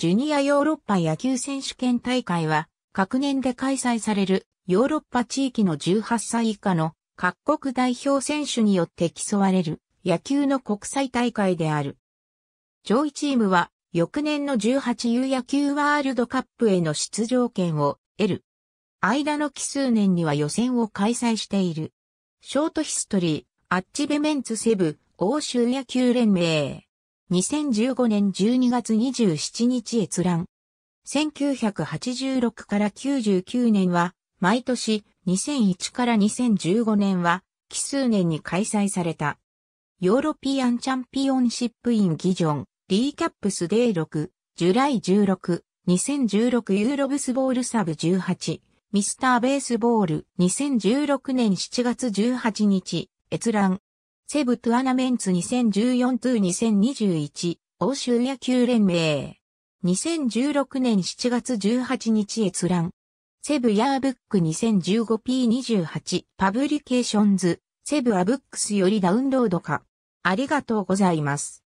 ジュニアヨーロッパ野球選手権大会は、各年で開催されるヨーロッパ地域の18歳以下の各国代表選手によって競われる野球の国際大会である。上位チームは翌年の 18U 野球ワールドカップへの出場権を得る。間の奇数年には予選を開催している。ショートヒストリー、アッチベメンツセブ、欧州野球連盟。2015年12月27日閲覧。1986から99年は、毎年、2001から2015年は、奇数年に開催された。ヨーロピアンチャンピオンシップインギジョン、リーキャップスデイ6、ジュライ16、2016ユーロブスボールサブ18、ミスターベースボール、2016年7月18日、閲覧。セブトゥアナメンツ2014-2021欧州野球連盟。2016年7月18日閲覧。セブヤーブック 2015p28 パブリケーションズ、セブアブックスよりダウンロードか。ありがとうございます。